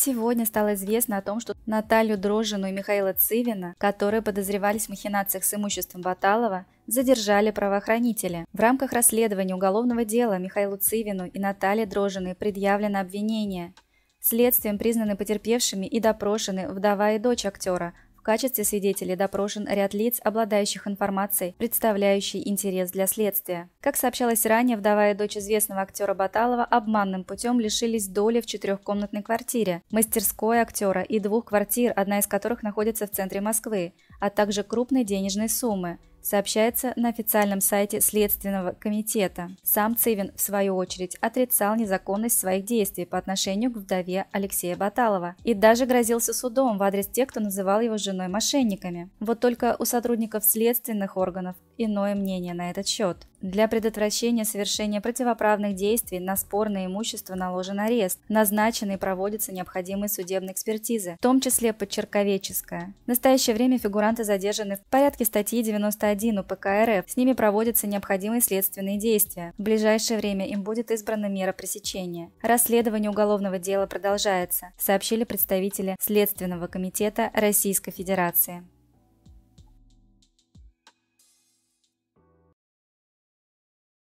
Сегодня стало известно о том, что Наталью Дрожжину и Михаила Цивина, которые подозревались в махинациях с имуществом Баталова, задержали правоохранители. В рамках расследования уголовного дела Михаилу Цивину и Наталье Дрожжиной предъявлено обвинение. Следствием признаны потерпевшими и допрошены вдова и дочь актера, в качестве свидетелей допрошен ряд лиц, обладающих информацией, представляющей интерес для следствия. Как сообщалось ранее, вдова и дочь известного актера Баталова обманным путем лишились доли в четырехкомнатной квартире, мастерской актера и двух квартир, одна из которых находится в центре Москвы, а также крупной денежной суммы – сообщается на официальном сайте Следственного комитета. Сам Цивин, в свою очередь, отрицал незаконность своих действий по отношению к вдове Алексея Баталова и даже грозился судом в адрес тех, кто называл его женой мошенниками. Вот только у сотрудников следственных органов иное мнение на этот счет. Для предотвращения совершения противоправных действий на спорное имущество наложен арест, назначены и проводятся необходимые судебные экспертизы, в том числе подчерковеческая. В настоящее время фигуранты задержаны в порядке статьи 91 УПК РФ. С ними проводятся необходимые следственные действия. В ближайшее время им будет избрана мера пресечения. Расследование уголовного дела продолжается, сообщили представители Следственного комитета Российской Федерации.